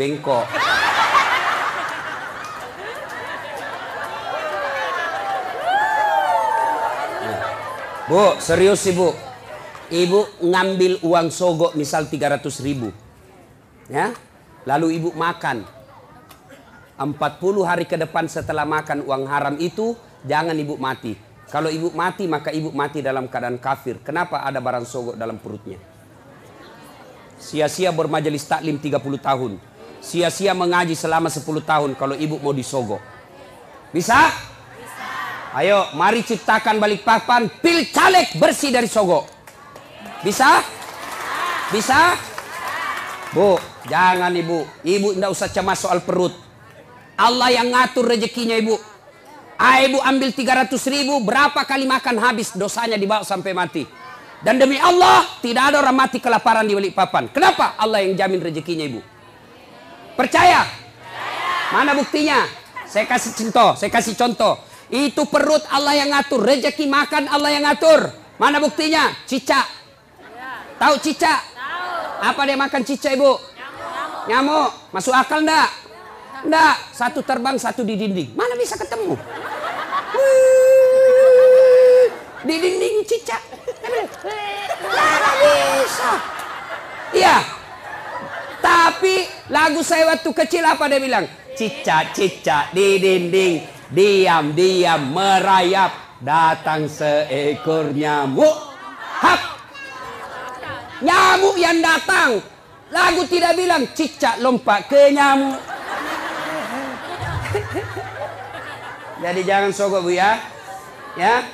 bengkok. Bu, serius sih bu. Ibu ngambil uang sogok misal 300 ribu. Ya, lalu ibu makan. 40 hari ke depan setelah makan uang haram itu, jangan ibu mati. Kalau ibu mati, maka ibu mati dalam keadaan kafir. Kenapa ada barang sogok dalam perutnya? Sia-sia bermajelis taklim 30 tahun. Sia-sia mengaji selama 10 tahun kalau ibu mau disogok. Bisa? Bisa. Ayo, mari ciptakan balik papan pil caleg bersih dari sogok. Bisa? Bisa? Bu, jangan ibu. Ibu tidak usah cemas soal perut. Allah yang ngatur rezekinya ibu. Ah, ibu ambil 300 ribu, berapa kali makan habis dosanya dibawa sampai mati. Dan demi Allah, tidak ada orang mati kelaparan di balik papan. Kenapa? Allah yang jamin rezekinya ibu. Percaya? Percaya. Mana buktinya? Saya kasih contoh, saya kasih contoh. Itu perut Allah yang ngatur, rezeki makan Allah yang ngatur. Mana buktinya? Cicak. Tahu cicak? Tahu. Apa dia makan cicak, Ibu? Nyamuk. Nyamuk. Masuk akal enggak? ndak Satu terbang, satu di dinding. Mana bisa ketemu? Di dinding cicak. bisa? Iya. Tapi lagu saya waktu kecil apa dia bilang? Cicak, cicak di dinding. Diam, diam merayap. Datang seekor nyamuk. Hap. Nyamuk yang datang. Lagu tidak bilang cicak lompat ke nyamuk. Jadi jangan sogok bu ya. Ya.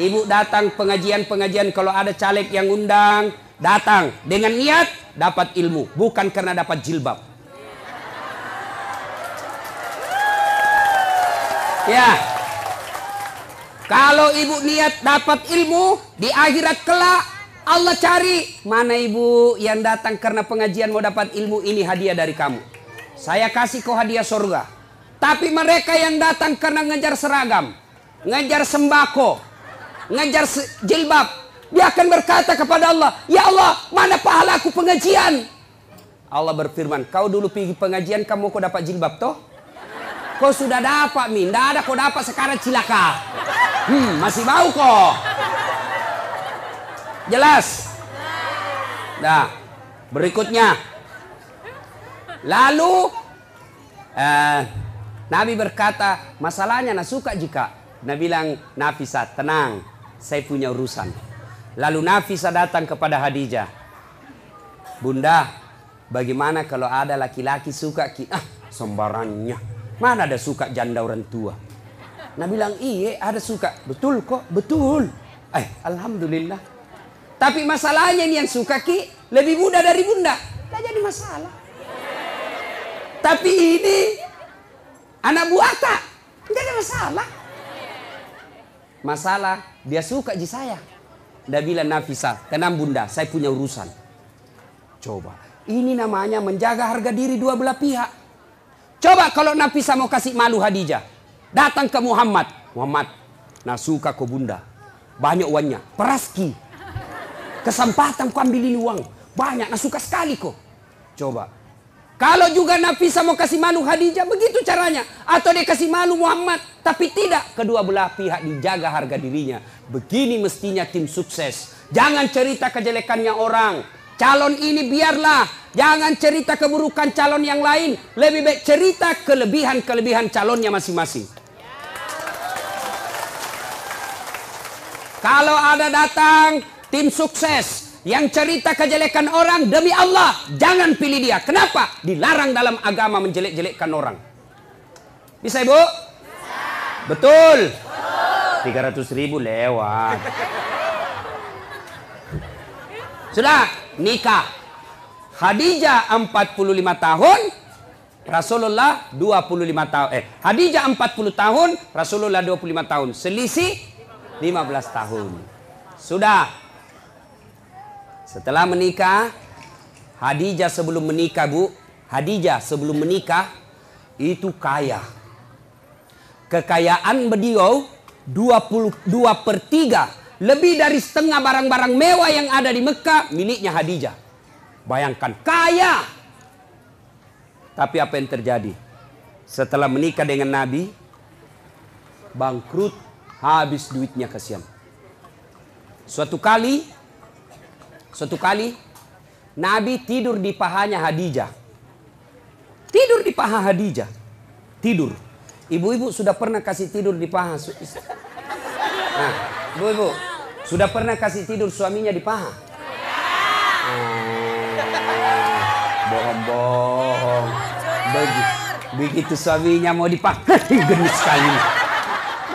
Ibu datang pengajian-pengajian kalau ada caleg yang undang, datang dengan niat dapat ilmu, bukan karena dapat jilbab. Ya. Kalau ibu niat dapat ilmu di akhirat kelak Allah cari mana ibu yang datang karena pengajian mau dapat ilmu ini hadiah dari kamu. Saya kasih kau hadiah surga. Tapi mereka yang datang karena ngejar seragam, ngejar sembako, ngejar jilbab, dia akan berkata kepada Allah, Ya Allah, mana pahalaku pengajian? Allah berfirman, kau dulu pergi pengajian, kamu kau dapat jilbab toh? Kau sudah dapat, Min. Tidak ada kau dapat sekarang cilaka. Hmm, masih bau kok. Jelas? Nah, berikutnya. Lalu, eh, Nabi berkata, masalahnya nak suka jika. Nabi bilang, Nafisa, tenang. Saya punya urusan. Lalu Nafisa datang kepada Hadijah. Bunda, bagaimana kalau ada laki-laki suka ki? Ah, sembarannya. Mana ada suka janda orang tua? Nabi bilang, iya ada suka. Betul kok, betul. Eh, Alhamdulillah. Tapi masalahnya nih yang suka ki lebih muda dari bunda. Tidak jadi masalah. Tapi ini anak tak? Tidak ada masalah. Masalah dia suka di saya. Dia bilang Nafisa, tenang bunda, saya punya urusan. Coba. Ini namanya menjaga harga diri dua belah pihak. Coba kalau Nafisa mau kasih malu Hadijah. Datang ke Muhammad. Muhammad, nah suka ke bunda. Banyak uangnya. Peraski. Kesempatan kau ambil ini uang. Banyak, suka sekali kok. Coba. Kalau juga nabi Nafisa mau kasih malu Khadijah, begitu caranya. Atau dia kasih malu Muhammad. Tapi tidak, kedua belah pihak dijaga harga dirinya. Begini mestinya tim sukses. Jangan cerita kejelekannya orang. Calon ini biarlah. Jangan cerita keburukan calon yang lain. Lebih baik cerita kelebihan-kelebihan calonnya masing-masing. Kalau ada datang tim sukses, yang cerita kejelekan orang demi Allah, jangan pilih dia. Kenapa? Dilarang dalam agama menjelek-jelekkan orang. Bisa ibu? Bisa. Betul. tiga ratus ribu lewat. Sudah nikah. Khadijah 45 tahun, Rasulullah 25 tahun. Eh, Khadijah 40 tahun, Rasulullah 25 tahun. Selisih 15 tahun. Sudah setelah menikah, Hadijah sebelum menikah bu, Hadijah sebelum menikah itu kaya. Kekayaan beliau 22 per 3. Lebih dari setengah barang-barang mewah yang ada di Mekah miliknya Hadijah. Bayangkan kaya. Tapi apa yang terjadi? Setelah menikah dengan Nabi, bangkrut habis duitnya kasihan. Suatu kali Suatu kali Nabi tidur di pahanya Hadijah. Tidur di paha Hadijah. Tidur. Ibu-ibu sudah pernah kasih tidur di paha. Nah, ibu-ibu sudah pernah kasih tidur suaminya di paha? Ah, bohong-bohong. Begitu, begitu suaminya mau dipakai genis sekali.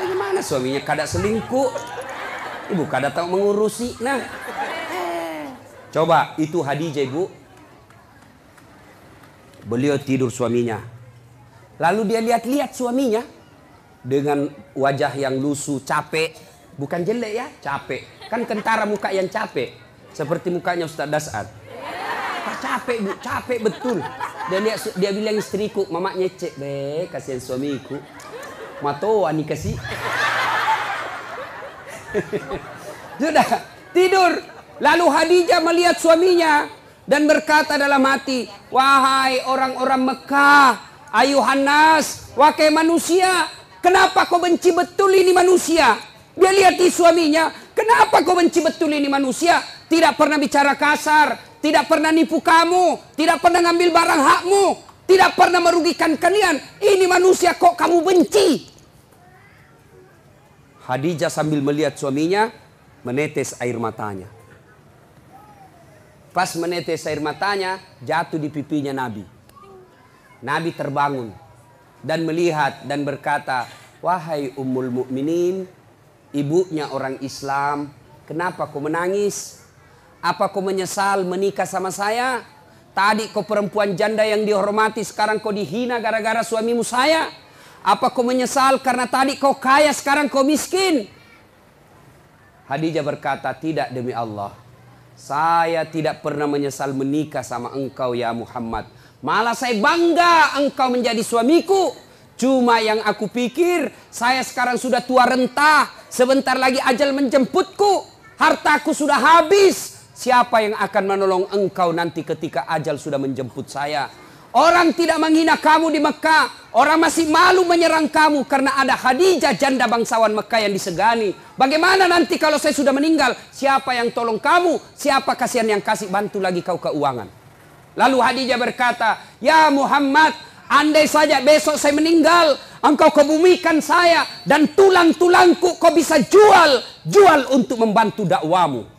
Bagaimana suaminya kada selingkuh? Ibu kada tahu mengurusi. Nah, Coba itu Hadijah ibu. Beliau tidur suaminya. Lalu dia lihat-lihat suaminya. Dengan wajah yang lusuh, capek. Bukan jelek ya, capek. Kan kentara muka yang capek. Seperti mukanya Ustaz Dasar. Ah, capek bu, capek betul. Dia lihat, dia bilang istriku, mamaknya cek be, kasihan suamiku. Matoa nih kasih. Sudah, tidur. Lalu Khadijah melihat suaminya dan berkata dalam hati, "Wahai orang-orang Mekah, ayuhan nas, wakai manusia, kenapa kau benci betul ini manusia?" Dia lihat di suaminya, "Kenapa kau benci betul ini manusia? Tidak pernah bicara kasar, tidak pernah nipu kamu, tidak pernah ngambil barang hakmu, tidak pernah merugikan kalian. Ini manusia kok kamu benci?" Khadijah sambil melihat suaminya menetes air matanya. Pas menetes air matanya, jatuh di pipinya Nabi. Nabi terbangun dan melihat dan berkata, "Wahai Ummul Mukminin, ibunya orang Islam, kenapa kau menangis? Apa kau menyesal menikah sama saya? Tadi kau perempuan janda yang dihormati, sekarang kau dihina gara-gara suamimu saya. Apa kau menyesal karena tadi kau kaya, sekarang kau miskin?" Hadijah berkata, "Tidak demi Allah." Saya tidak pernah menyesal menikah sama engkau ya Muhammad. Malah saya bangga engkau menjadi suamiku. Cuma yang aku pikir, saya sekarang sudah tua rentah. Sebentar lagi ajal menjemputku. Hartaku sudah habis. Siapa yang akan menolong engkau nanti ketika ajal sudah menjemput saya? Orang tidak menghina kamu di Mekah. Orang masih malu menyerang kamu karena ada Khadijah janda bangsawan Mekah yang disegani. Bagaimana nanti kalau saya sudah meninggal? Siapa yang tolong kamu? Siapa kasihan yang kasih bantu lagi kau keuangan? Lalu Khadijah berkata, Ya Muhammad, andai saja besok saya meninggal, engkau kebumikan saya dan tulang-tulangku kau bisa jual. Jual untuk membantu dakwamu.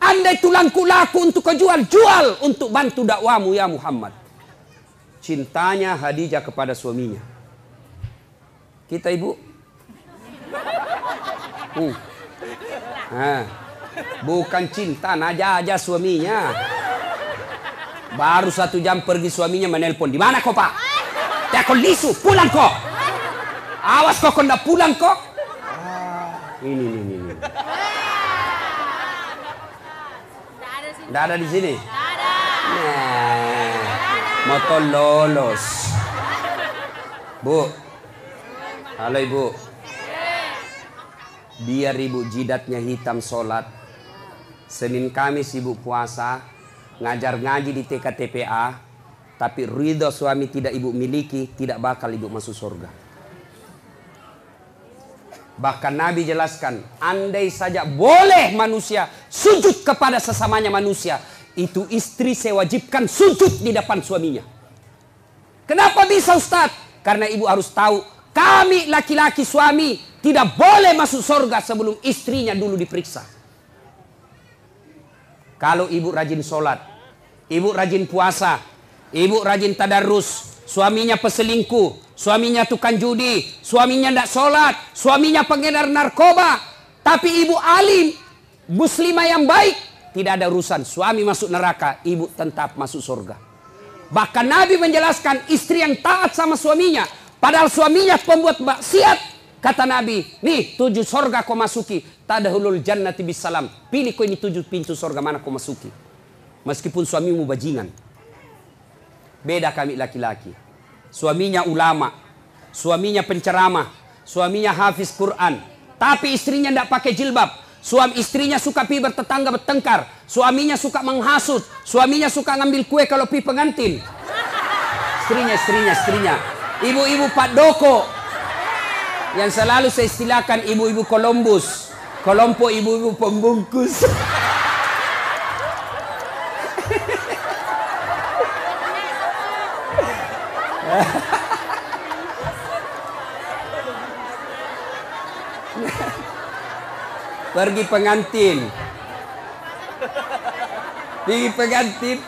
Andai tulangku laku untuk kau jual, jual untuk bantu dakwamu ya Muhammad. Cintanya Hadijah kepada suaminya. Kita ibu? Hmm. Nah, bukan cinta, naja aja suaminya. Baru satu jam pergi suaminya menelpon. Di mana kau pak? kau lisu, pulang kok. Awas kok kau pulang kok. Ah. ini, ini, ini. Tidak ada di sini? Tidak ada. Nah, motor lolos. Bu. Halo Ibu. Biar Ibu jidatnya hitam sholat. Senin Kamis Ibu puasa. Ngajar ngaji di TKTPA. Tapi ridho suami tidak Ibu miliki, tidak bakal Ibu masuk surga. Bahkan Nabi jelaskan, andai saja boleh manusia sujud kepada sesamanya manusia, itu istri saya wajibkan sujud di depan suaminya. Kenapa bisa Ustadz? Karena ibu harus tahu, kami laki-laki suami tidak boleh masuk surga sebelum istrinya dulu diperiksa. Kalau ibu rajin sholat, ibu rajin puasa, ibu rajin tadarus, Suaminya peselingkuh, suaminya tukang judi, suaminya tidak sholat, suaminya pengedar narkoba. Tapi ibu alim, muslimah yang baik, tidak ada urusan. Suami masuk neraka, ibu tetap masuk surga. Bahkan Nabi menjelaskan istri yang taat sama suaminya. Padahal suaminya pembuat maksiat. Kata Nabi, nih tujuh sorga kau masuki. Tadahulul jannati bisalam. Pilih kau ini tujuh pintu surga mana kau masuki. Meskipun suamimu bajingan. Beda kami laki-laki. Suaminya ulama, suaminya penceramah, suaminya hafiz Quran. Tapi istrinya tidak pakai jilbab. Suami istrinya suka pi bertetangga bertengkar. Suaminya suka menghasut. Suaminya suka ngambil kue kalau pi pengantin. Istrinya, istrinya, istrinya. Ibu-ibu Pak Doko. Yang selalu saya istilahkan ibu-ibu Kolombus. kolombo ibu-ibu pembungkus. Pergi pengantin. Pergi pengantin.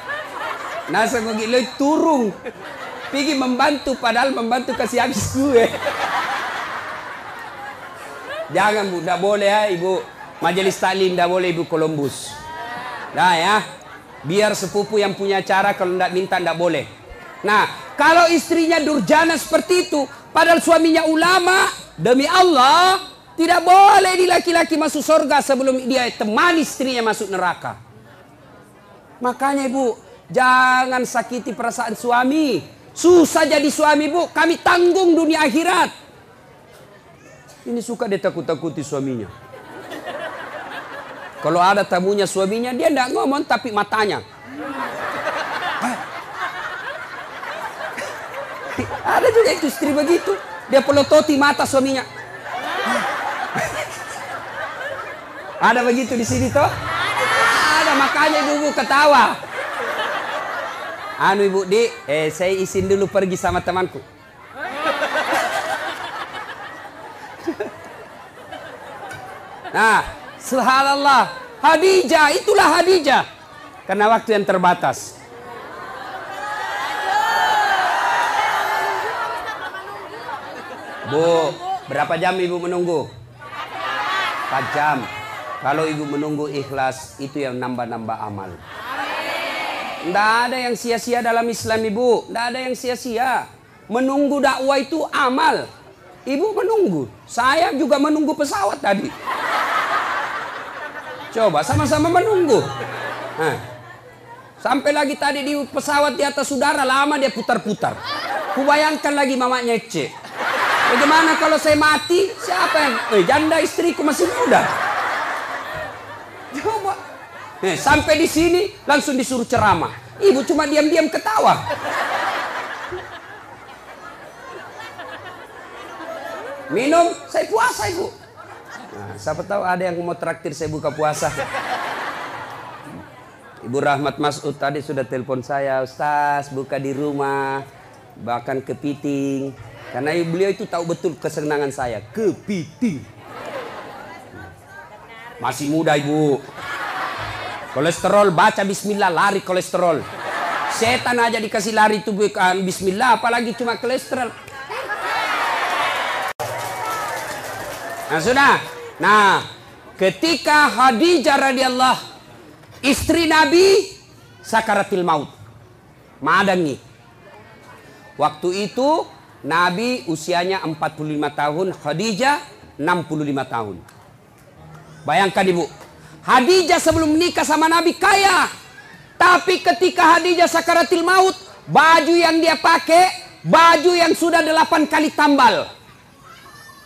Nasa pergi loy turung. Pergi membantu padahal membantu kasih habis gue. Jangan bu, tidak boleh ya ibu. Majelis Taklim tidak boleh ibu Columbus. Dah ya. Biar sepupu yang punya cara kalau tidak minta tidak boleh. Nah, kalau istrinya durjana seperti itu, padahal suaminya ulama, demi Allah, tidak boleh di laki-laki masuk surga sebelum dia teman istrinya masuk neraka. Makanya ibu, jangan sakiti perasaan suami. Susah jadi suami ibu, kami tanggung dunia akhirat. Ini suka dia takut-takuti suaminya. Kalau ada tamunya suaminya, dia tidak ngomong tapi matanya. Ada juga istri begitu. Dia pelototi mata suaminya. Ada begitu di sini toh? Ada makanya ibu ketawa. Anu ibu di, eh, saya izin dulu pergi sama temanku. Nah, subhanallah. Hadijah, itulah Hadijah. Karena waktu yang terbatas. Bu, berapa jam ibu menunggu? 4 jam. Kalau ibu menunggu ikhlas, itu yang nambah-nambah amal. Tidak ada yang sia-sia dalam Islam ibu. Tidak ada yang sia-sia. Menunggu dakwah itu amal. Ibu menunggu. Saya juga menunggu pesawat tadi. Coba sama-sama menunggu. Hah. Sampai lagi tadi di pesawat di atas udara lama dia putar-putar. Kubayangkan lagi mamanya cek. Bagaimana kalau saya mati? Siapa yang? Eh, janda istriku masih muda. Coba. Eh, sampai di sini langsung disuruh ceramah. Ibu cuma diam-diam ketawa. Minum, saya puasa ibu. Nah, siapa tahu ada yang mau traktir saya buka puasa. Ibu Rahmat Masud tadi sudah telepon saya, Ustaz buka di rumah, bahkan kepiting. Karena beliau itu tahu betul kesenangan saya, kepiting. Masih muda ibu. Kolesterol baca bismillah lari kolesterol. Setan aja dikasih lari itu bukan ah, bismillah apalagi cuma kolesterol. Nah sudah. Nah, ketika Khadijah radhiyallahu istri Nabi sakaratil maut. Madangi. Waktu itu Nabi usianya 45 tahun, Khadijah 65 tahun. Bayangkan ibu, Khadijah sebelum menikah sama Nabi kaya. Tapi ketika Khadijah sakaratil maut, baju yang dia pakai, baju yang sudah 8 kali tambal.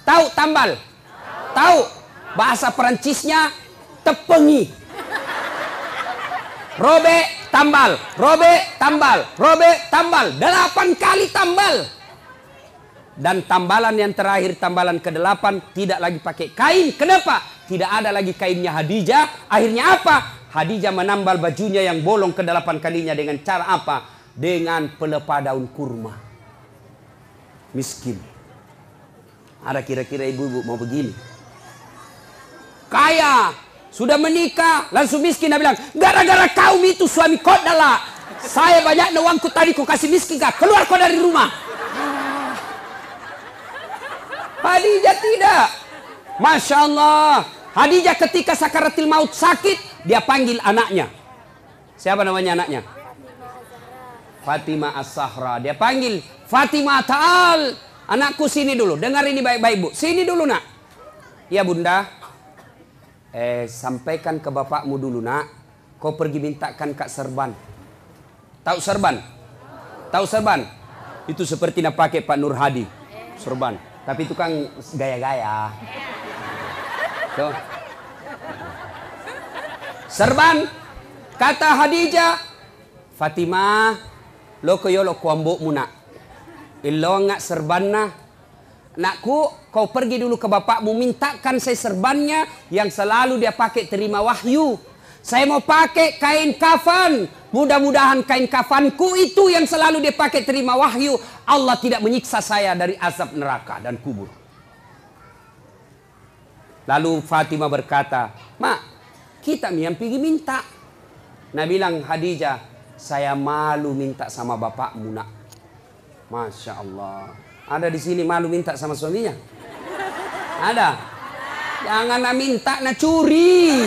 Tahu tambal? Tahu. Bahasa Perancisnya tepengi. Robek tambal, robek tambal, robek tambal, 8 kali tambal. Dan tambalan yang terakhir, tambalan ke-8 tidak lagi pakai kain. Kenapa? Tidak ada lagi kainnya Hadijah. Akhirnya apa? Hadijah menambal bajunya yang bolong ke-8 kalinya dengan cara apa? Dengan pelepah daun kurma. Miskin. Ada kira-kira ibu-ibu mau begini. Kaya. Sudah menikah. Langsung miskin. Dia bilang, gara-gara kaum itu suami kau adalah. Saya banyak uangku tadi kau kasih miskin kah? Keluar kau dari rumah. Hadijah tidak. Masya Allah. Hadijah ketika sakaratil maut sakit, dia panggil anaknya. Siapa namanya anaknya? Fatima As-Sahra. Dia panggil, Fatima Ta'al. Anakku sini dulu. Dengar ini baik-baik bu. Sini dulu nak. Iya bunda. Eh sampaikan ke bapakmu dulu nak. Kau pergi mintakan kak serban. Tahu serban? Tahu serban? Itu seperti nak pakai Pak Nur Hadi. Serban. Tapi tukang gaya-gaya. Tuh. Serban. Kata Hadija, Fatimah. Lo koyo lo kuambo muna. Ilo ngak serban nah. Nakku, kau pergi dulu ke bapakmu mintakan saya serbannya yang selalu dia pakai terima wahyu. Saya mau pakai kain kafan Mudah-mudahan kain kafanku itu yang selalu dipakai terima wahyu. Allah tidak menyiksa saya dari azab neraka dan kubur. Lalu Fatimah berkata, Mak, kita yang pergi minta. Nah bilang Hadijah, saya malu minta sama bapak nak. Masya Allah. Ada di sini malu minta sama suaminya? Ada? janganlah minta, nak curi.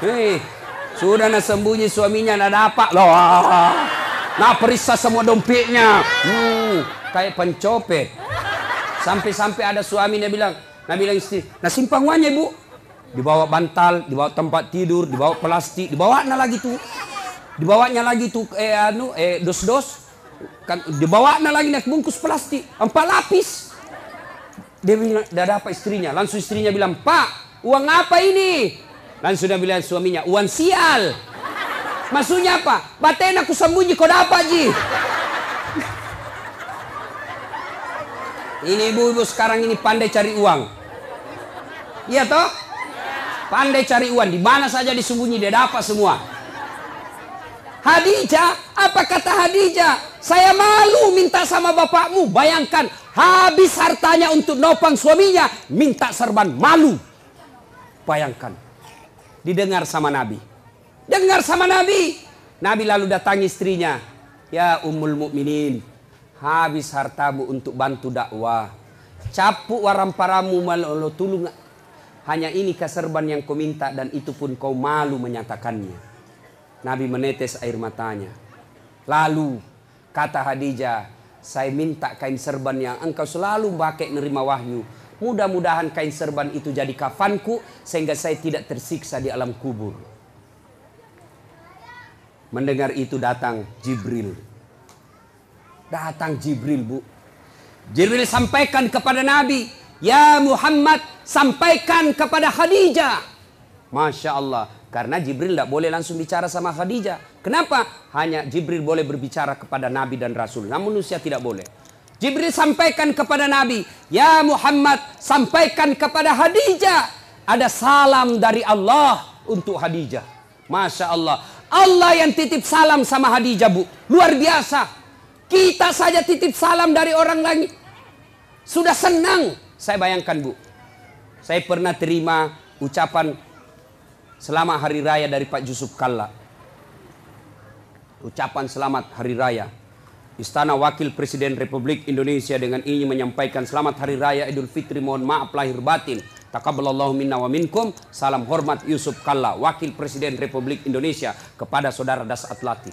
Hei, sudah nak sembunyi suaminya nak dapat loh. Nak perisa semua dompetnya. Hmm, kayak pencopet. Sampai-sampai ada suaminya bilang, nak bilang istri, nak simpan uangnya ibu. Dibawa bantal, dibawa tempat tidur, dibawa plastik, dibawa nak lagi tuh. Dibawanya lagi tuh eh anu eh dos-dos. Kan, dibawa nak lagi nak bungkus plastik, empat lapis. Dia bilang, dah dapat istrinya. Langsung istrinya bilang, Pak, uang apa ini? Dan sudah bilang suaminya, uan sial. Maksudnya apa? Baten aku sembunyi kau apa, Ji? Ini ibu-ibu sekarang ini pandai cari uang. Iya toh? Pandai cari uang, di mana saja disembunyi dia dapat semua. Hadijah, apa kata Hadijah? Saya malu minta sama bapakmu. Bayangkan, habis hartanya untuk nopang suaminya, minta serban malu. Bayangkan, didengar sama Nabi. Dengar sama Nabi. Nabi lalu datang istrinya. Ya Ummul Mukminin, habis hartamu untuk bantu dakwah. Capu waramparamu malolo tulung. Hanya ini kaserban yang kau minta dan itu pun kau malu menyatakannya. Nabi menetes air matanya. Lalu kata Hadijah, saya minta kain serban yang engkau selalu pakai nerima wahyu Mudah-mudahan kain serban itu jadi kafanku sehingga saya tidak tersiksa di alam kubur. Mendengar itu datang Jibril. Datang Jibril, Bu. Jibril sampaikan kepada Nabi, "Ya Muhammad, sampaikan kepada Khadijah." Masya Allah, karena Jibril tidak boleh langsung bicara sama Khadijah. Kenapa? Hanya Jibril boleh berbicara kepada Nabi dan Rasul. Namun manusia tidak boleh. Jibril sampaikan kepada Nabi, "Ya Muhammad, sampaikan kepada Hadijah ada salam dari Allah untuk Hadijah." Masya Allah. Allah yang titip salam sama Hadijah, Bu. Luar biasa. Kita saja titip salam dari orang lain. Sudah senang. Saya bayangkan, Bu. Saya pernah terima ucapan selamat hari raya dari Pak Yusuf Kalla. Ucapan selamat hari raya Istana Wakil Presiden Republik Indonesia dengan ini menyampaikan selamat Hari Raya Idul Fitri. Mohon maaf lahir batin. Takabbalallahu minna wa minkum. Salam hormat Yusuf Kalla, Wakil Presiden Republik Indonesia kepada Saudara Das Atlati.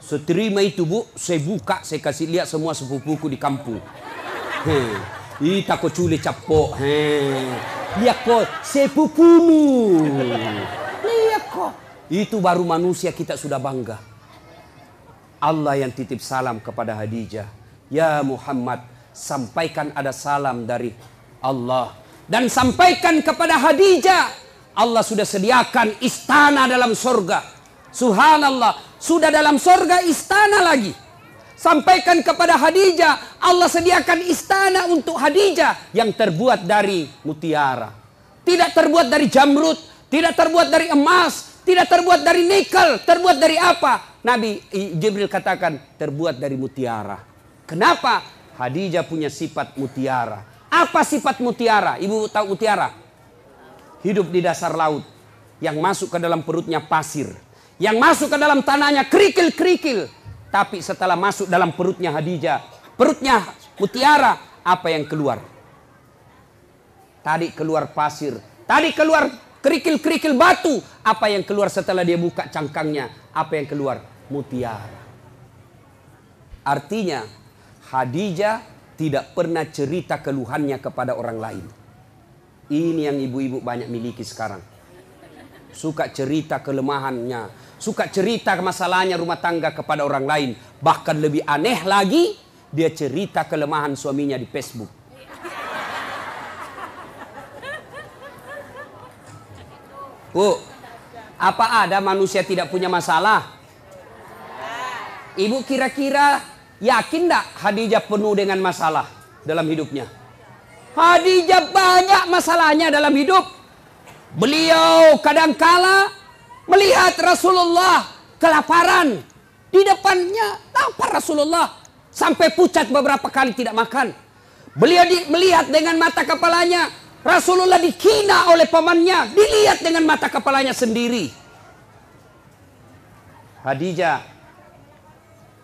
Seterima itu bu, saya buka, saya kasih lihat semua sepupuku di kampung. Hei, ih takut culi capok. Hei, lihat kok sepupumu. Lihat kok. Itu baru manusia kita sudah bangga. Allah yang titip salam kepada Hadijah. Ya Muhammad, sampaikan ada salam dari Allah. Dan sampaikan kepada Hadijah. Allah sudah sediakan istana dalam sorga. Subhanallah, sudah dalam sorga istana lagi. Sampaikan kepada Hadijah, Allah sediakan istana untuk Hadijah yang terbuat dari mutiara. Tidak terbuat dari jamrut, tidak terbuat dari emas, tidak terbuat dari nikel, terbuat dari apa? Nabi Jibril katakan terbuat dari mutiara. Kenapa? Khadijah punya sifat mutiara. Apa sifat mutiara? Ibu tahu mutiara? Hidup di dasar laut. Yang masuk ke dalam perutnya pasir. Yang masuk ke dalam tanahnya kerikil-kerikil. Tapi setelah masuk dalam perutnya Khadijah. Perutnya mutiara. Apa yang keluar? Tadi keluar pasir. Tadi keluar kerikil-kerikil batu. Apa yang keluar setelah dia buka cangkangnya? Apa yang keluar? Mutiara. Artinya, Hadijah tidak pernah cerita keluhannya kepada orang lain. Ini yang ibu-ibu banyak miliki sekarang. Suka cerita kelemahannya, suka cerita masalahnya rumah tangga kepada orang lain. Bahkan lebih aneh lagi, dia cerita kelemahan suaminya di Facebook Bu, apa ada manusia tidak punya masalah? Ibu kira-kira yakin tidak Hadijah penuh dengan masalah dalam hidupnya? Hadijah banyak masalahnya dalam hidup. Beliau kadangkala melihat Rasulullah kelaparan. Di depannya lapar Rasulullah. Sampai pucat beberapa kali tidak makan. Beliau melihat dengan mata kepalanya Rasulullah dikina oleh pamannya, dilihat dengan mata kepalanya sendiri. Khadijah,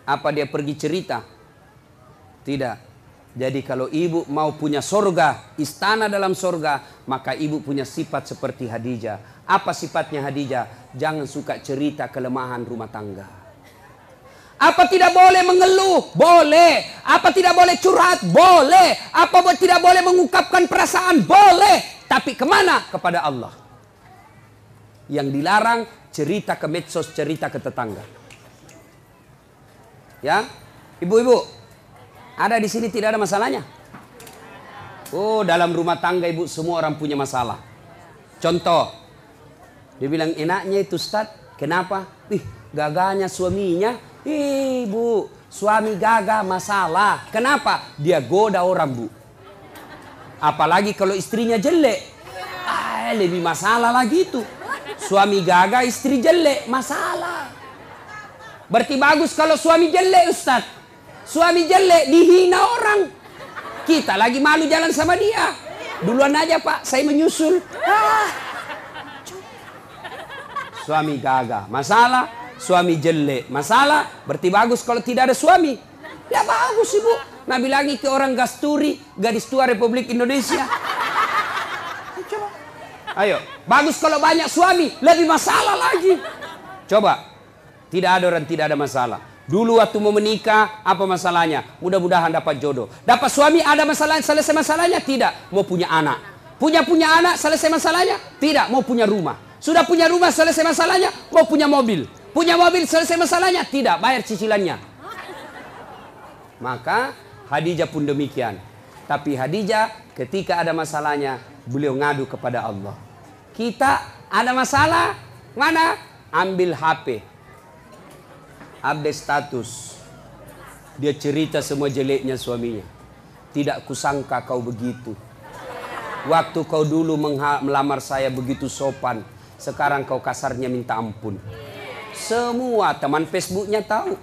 apa dia pergi cerita? Tidak. Jadi kalau ibu mau punya sorga, istana dalam sorga, maka ibu punya sifat seperti Khadijah. Apa sifatnya Khadijah? Jangan suka cerita kelemahan rumah tangga. Apa tidak boleh mengeluh? Boleh. Apa tidak boleh curhat? Boleh. Apa tidak boleh mengungkapkan perasaan? Boleh. Tapi kemana? Kepada Allah. Yang dilarang cerita ke medsos, cerita ke tetangga. Ya, ibu-ibu, ada di sini tidak ada masalahnya. Oh, dalam rumah tangga ibu semua orang punya masalah. Contoh, dia bilang enaknya itu Ustaz, kenapa? Ih, gagahnya suaminya Ibu, suami gagah masalah. Kenapa? Dia goda orang, Bu. Apalagi kalau istrinya jelek. Ah, lebih masalah lagi itu. Suami gagah, istri jelek, masalah. Berarti bagus kalau suami jelek, Ustaz. Suami jelek dihina orang. Kita lagi malu jalan sama dia. Duluan aja, Pak. Saya menyusul. Ah. Suami gagah, masalah Suami jelek. Masalah berarti bagus kalau tidak ada suami. Ya bagus ibu. Nabi lagi ke orang Gasturi, gadis tua Republik Indonesia. Coba. Ayo, bagus kalau banyak suami, lebih masalah lagi. Coba, tidak ada orang tidak ada masalah. Dulu waktu mau menikah, apa masalahnya? Mudah-mudahan dapat jodoh. Dapat suami ada masalah, selesai masalahnya? Tidak. Mau punya anak. Punya punya anak, selesai masalahnya? Tidak. Mau punya rumah. Sudah punya rumah, selesai masalahnya? Mau punya mobil. Punya mobil selesai masalahnya? Tidak, bayar cicilannya. Maka Hadijah pun demikian. Tapi Hadijah ketika ada masalahnya, beliau ngadu kepada Allah. Kita ada masalah, mana? Ambil HP. Update status. Dia cerita semua jeleknya suaminya. Tidak kusangka kau begitu. Waktu kau dulu melamar saya begitu sopan. Sekarang kau kasarnya minta ampun. Semua teman Facebooknya tahu.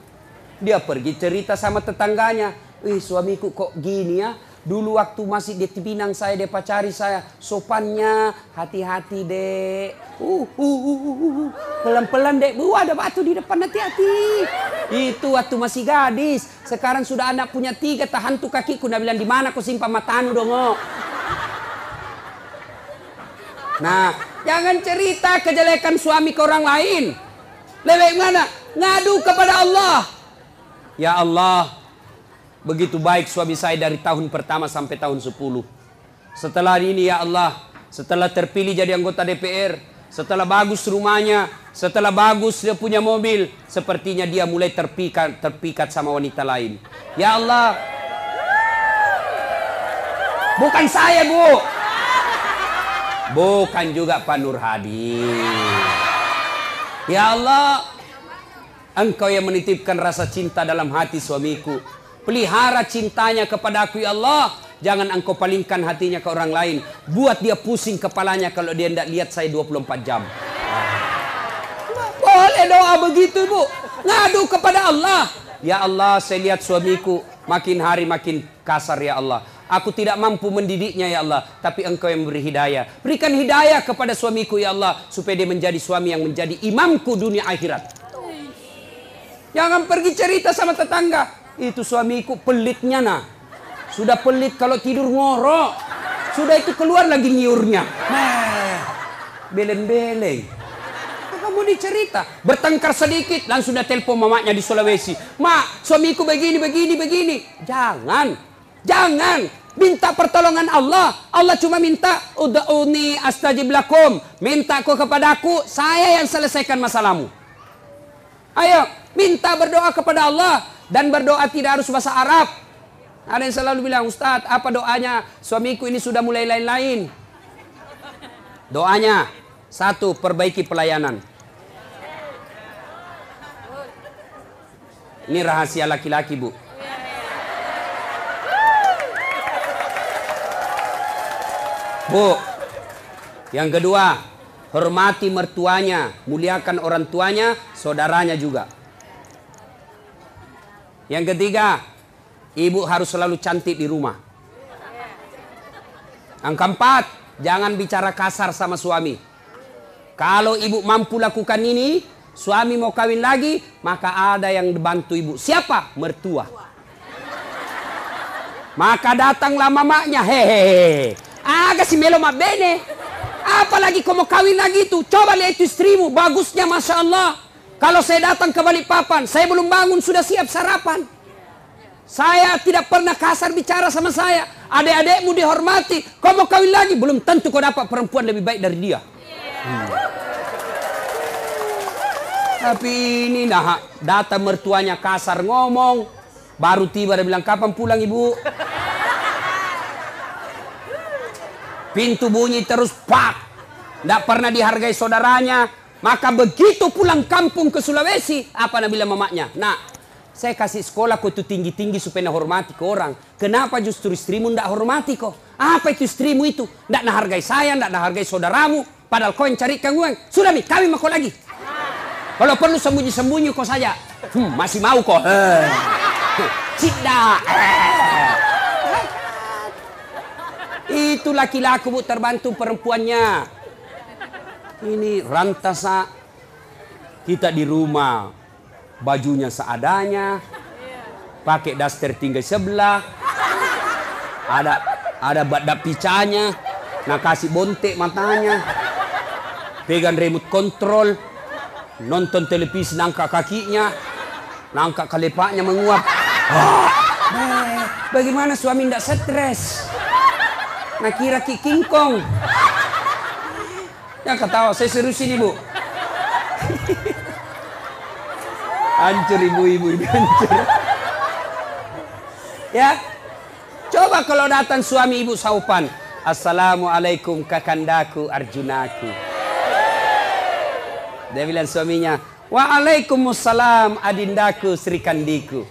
Dia pergi cerita sama tetangganya. Ih suamiku kok gini ya. Dulu waktu masih di Tepinang saya dia pacari saya. Sopannya hati-hati dek. Uh, uh, uh, uh, uh. uh, uh. Pelan-pelan dek. Uh, ada batu di depan hati-hati. Itu waktu masih gadis. Sekarang sudah anak punya tiga. Tahan tuh kakiku. Nah bilang di mana kau simpan matamu dong. Oh. Nah, jangan cerita kejelekan suami ke orang lain. Lebih mana? Ngadu kepada Allah. Ya Allah, begitu baik suami saya dari tahun pertama sampai tahun sepuluh. Setelah ini ya Allah, setelah terpilih jadi anggota DPR, setelah bagus rumahnya, setelah bagus dia punya mobil, sepertinya dia mulai terpikat terpikat sama wanita lain. Ya Allah. Bukan saya, Bu. Bukan juga Pak Nur Hadi. Ya Allah, Engkau yang menitipkan rasa cinta dalam hati suamiku. Pelihara cintanya kepada ya Allah. Jangan engkau palingkan hatinya ke orang lain. Buat dia pusing kepalanya kalau dia tidak lihat saya 24 jam. Boleh doa begitu bu. Ngadu kepada Allah. Ya Allah saya lihat suamiku makin hari makin kasar ya Allah. Aku tidak mampu mendidiknya ya Allah, tapi Engkau yang beri hidayah. Berikan hidayah kepada suamiku ya Allah, supaya dia menjadi suami yang menjadi imamku dunia akhirat. Jangan pergi cerita sama tetangga. Itu suamiku pelitnya nah. Sudah pelit kalau tidur ngorok. Sudah itu keluar lagi nyiurnya. Nah, beleng-beleng kamu dicerita. Bertengkar sedikit, dan sudah telepon mamanya di Sulawesi. Mak, suamiku begini, begini, begini. Jangan. Jangan minta pertolongan Allah. Allah cuma minta udhuni astajib lakum. Minta kau kepada aku, saya yang selesaikan masalahmu. Ayo, minta berdoa kepada Allah dan berdoa tidak harus bahasa Arab. Ada yang selalu bilang, Ustaz, apa doanya? Suamiku ini sudah mulai lain-lain. Doanya, satu, perbaiki pelayanan. Ini rahasia laki-laki, Bu. Bu, yang kedua, hormati mertuanya, muliakan orang tuanya, saudaranya juga. Yang ketiga, ibu harus selalu cantik di rumah. Yang keempat, jangan bicara kasar sama suami. Kalau ibu mampu lakukan ini, suami mau kawin lagi, maka ada yang dibantu ibu. Siapa? Mertua. Maka datanglah mamanya, hehehe naga si meloma bene. Apalagi kamu kawin lagi itu. Coba lihat itu istrimu. Bagusnya Masya Allah. Kalau saya datang ke Balikpapan, saya belum bangun sudah siap sarapan. Saya tidak pernah kasar bicara sama saya. Adik-adikmu dihormati. Kau mau kawin lagi? Belum tentu kau dapat perempuan lebih baik dari dia. Hmm. Tapi ini nah, data mertuanya kasar ngomong. Baru tiba dia bilang, kapan pulang ibu? Pintu bunyi terus pak. Tidak pernah dihargai saudaranya. Maka begitu pulang kampung ke Sulawesi, apa Nabi bilang mamaknya? Nak, saya kasih sekolah kau itu tinggi-tinggi supaya nak hormati ke orang. Kenapa justru istrimu tidak hormati kau? Apa itu istrimu itu? Tidak nak hargai saya, tidak nak hargai saudaramu. Padahal kau yang cari uang. Sudah nih, kami mau lagi. Kalau perlu sembunyi-sembunyi kau saja. Hmm, masih mau kau. Eh. Eh. Itu laki-laki bu terbantu perempuannya. Ini rantasa. Kita di rumah. Bajunya seadanya. Pakai daster tinggal sebelah. Ada ada badak picanya. Nah kasih bontek matanya. Pegang remote control. Nonton televisi nangka kakinya. Nangka kelepaknya menguap. Ah, bagaimana suami tidak stres? Nakira Ki King Kong. Yang ketawa, saya serius ini bu. hancur ibu-ibu ini hancur. ya, coba kalau datang suami ibu saupan. Assalamualaikum kakandaku Arjunaku. Dia bilang suaminya, Waalaikumsalam adindaku Sri Kandiku.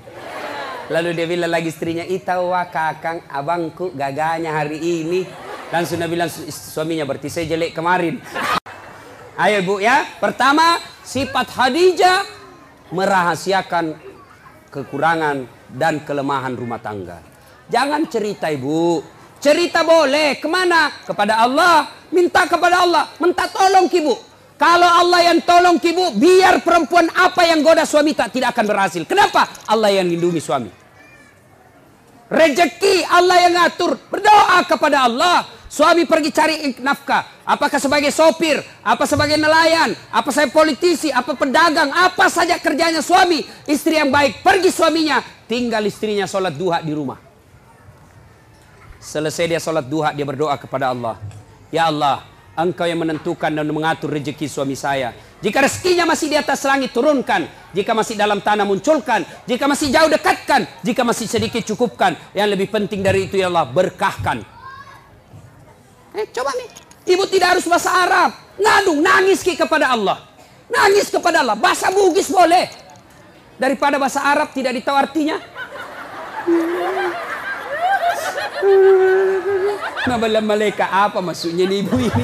Lalu dia bilang lagi istrinya, itawa kakang abangku gaganya hari ini. Langsung dia bilang suaminya, berarti saya jelek kemarin. Ayo bu ya, pertama sifat Khadijah merahasiakan kekurangan dan kelemahan rumah tangga. Jangan cerita ibu, cerita boleh kemana? Kepada Allah, minta kepada Allah, minta tolong ibu. Kalau Allah yang tolong ibu, biar perempuan apa yang goda suami tak tidak akan berhasil. Kenapa? Allah yang lindungi suami. Rezeki Allah yang ngatur. Berdoa kepada Allah. Suami pergi cari nafkah. Apakah sebagai sopir, apa sebagai nelayan, apa saya politisi, apa pedagang, apa saja kerjanya suami. Istri yang baik pergi suaminya, tinggal istrinya sholat duha di rumah. Selesai dia sholat duha, dia berdoa kepada Allah. Ya Allah, Engkau yang menentukan dan mengatur rezeki suami saya. Jika rezekinya masih di atas langit, turunkan. Jika masih dalam tanah, munculkan. Jika masih jauh, dekatkan. Jika masih sedikit, cukupkan. Yang lebih penting dari itu ialah berkahkan. Eh, coba nih. Ibu tidak harus bahasa Arab. Ngadu, nangis ki kepada Allah. Nangis kepada Allah. Bahasa Bugis boleh. Daripada bahasa Arab tidak ditahu artinya. Mabalamaleka apa maksudnya nih ibu ini?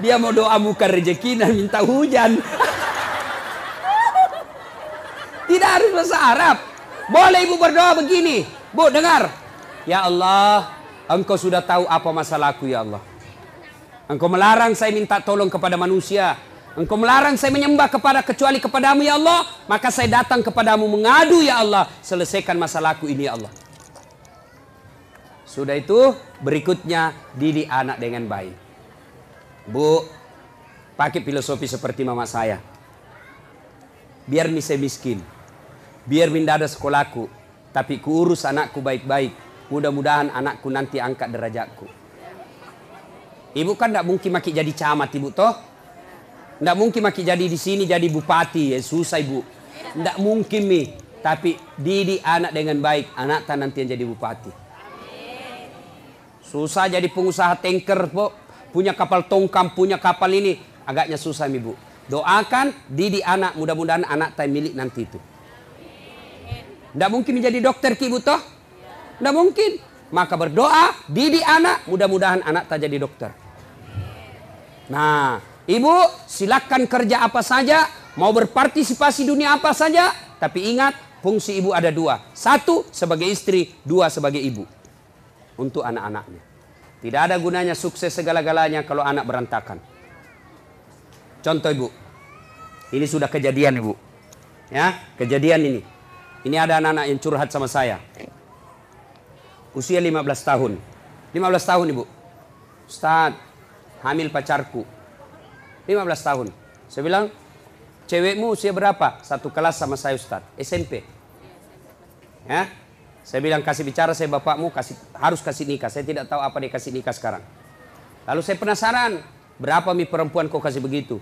Dia mau doa bukan rezeki dan minta hujan. Tidak harus bahasa Arab. Boleh ibu berdoa begini. Bu dengar. Ya Allah, engkau sudah tahu apa masalahku ya Allah. Engkau melarang saya minta tolong kepada manusia. Engkau melarang saya menyembah kepada kecuali kepadamu ya Allah. Maka saya datang kepadamu mengadu ya Allah. Selesaikan masalahku ini ya Allah. Sudah itu berikutnya Didi anak dengan baik. Bu, pakai filosofi seperti mama saya. Biar mise miskin. Biar minda ada sekolahku. Tapi ku urus anakku baik-baik. Mudah-mudahan anakku nanti angkat derajatku. Ibu kan tidak mungkin maki jadi camat ibu toh. Tidak mungkin maki jadi di sini jadi bupati. Ya, susah ibu. Tidak mungkin mi. Tapi Didi anak dengan baik. Anak tak nanti yang jadi bupati. Susah jadi pengusaha tanker, Bu. Punya kapal tongkang, punya kapal ini. Agaknya susah, Ibu. Doakan didi anak, mudah-mudahan anak tak milik nanti itu. Tidak mungkin menjadi dokter, ibu toh? Tidak mungkin. Maka berdoa, didi anak, mudah-mudahan anak tak jadi dokter. Nah, Ibu, silakan kerja apa saja, mau berpartisipasi dunia apa saja, tapi ingat, fungsi ibu ada dua. Satu, sebagai istri, dua, sebagai ibu untuk anak-anaknya. Tidak ada gunanya sukses segala-galanya kalau anak berantakan. Contoh ibu, ini sudah kejadian ibu. Ya, kejadian ini. Ini ada anak-anak yang curhat sama saya. Usia 15 tahun. 15 tahun ibu. Ustaz, hamil pacarku. 15 tahun. Saya bilang, cewekmu usia berapa? Satu kelas sama saya Ustaz. SMP. Ya, saya bilang kasih bicara saya bapakmu kasih harus kasih nikah. Saya tidak tahu apa dia kasih nikah sekarang. Lalu saya penasaran, berapa mi perempuan kau kasih begitu?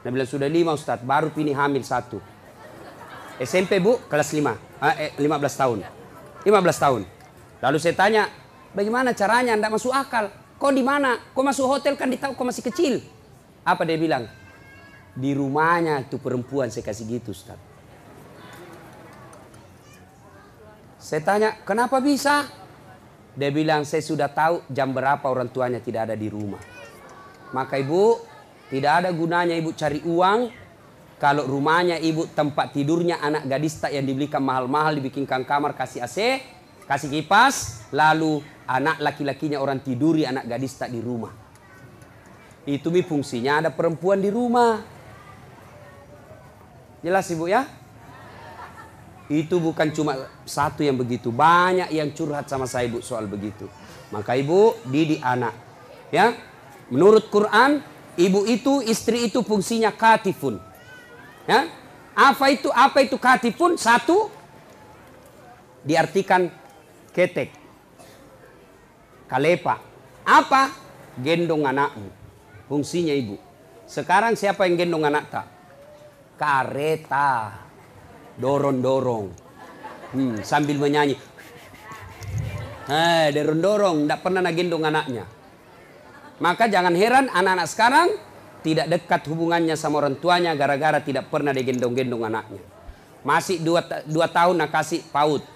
Nabi bilang sudah lima ustadz, baru ini hamil satu. SMP bu, kelas lima, ah, eh, belas tahun. lima belas tahun. Lalu saya tanya, bagaimana caranya anda masuk akal? Kau di mana? Kau masuk hotel kan ditahu kau masih kecil. Apa dia bilang? Di rumahnya itu perempuan saya kasih gitu Ustaz. Saya tanya, kenapa bisa? Dia bilang, saya sudah tahu jam berapa orang tuanya tidak ada di rumah. Maka ibu, tidak ada gunanya ibu cari uang. Kalau rumahnya ibu tempat tidurnya anak gadis tak yang dibelikan mahal-mahal, dibikinkan kamar, kasih AC, kasih kipas. Lalu anak laki-lakinya orang tiduri, anak gadis tak di rumah. Itu mi fungsinya ada perempuan di rumah. Jelas ibu ya? Itu bukan cuma satu yang begitu. Banyak yang curhat sama saya ibu soal begitu. Maka ibu Didi anak. Ya, menurut Quran ibu itu istri itu fungsinya katifun. Ya, apa itu apa itu katifun? Satu diartikan ketek, kalepa. Apa? Gendong anakmu. Fungsinya ibu. Sekarang siapa yang gendong anak tak? Kareta dorong-dorong. Hmm, sambil menyanyi. Hei, eh, dorong-dorong, tidak pernah nagendong anaknya. Maka jangan heran anak-anak sekarang tidak dekat hubungannya sama orang tuanya gara-gara tidak pernah digendong-gendong anaknya. Masih dua, dua tahun nak kasih PAUD.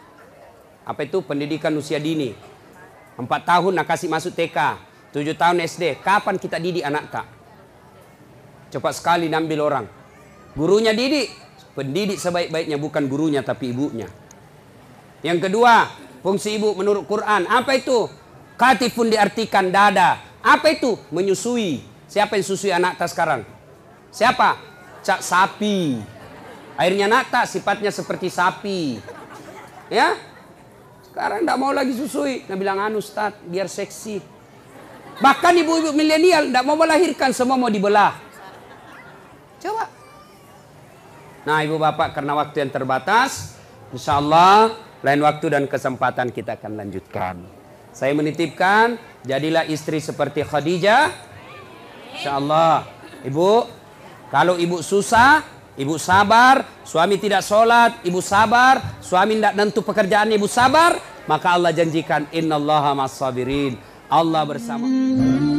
Apa itu pendidikan usia dini. Empat tahun nak kasih masuk TK. Tujuh tahun SD. Kapan kita didik anak tak? Cepat sekali nambil orang. Gurunya didik, Pendidik sebaik-baiknya bukan gurunya tapi ibunya. Yang kedua, fungsi ibu menurut Quran. Apa itu? Katifun diartikan dada. Apa itu? Menyusui. Siapa yang susui anak tak sekarang? Siapa? Cak sapi. Airnya nata sifatnya seperti sapi. Ya? Sekarang tidak mau lagi susui. Dia bilang, anu Ustaz, biar seksi. Bahkan ibu-ibu milenial tidak mau melahirkan, semua mau dibelah. Coba Nah ibu bapak karena waktu yang terbatas, insya Allah lain waktu dan kesempatan kita akan lanjutkan. Saya menitipkan, jadilah istri seperti Khadijah. Insya Allah, ibu, kalau ibu susah, ibu sabar, suami tidak sholat, ibu sabar, suami tidak nentu pekerjaan, ibu sabar, maka Allah janjikan, Inna Allah Allah bersama.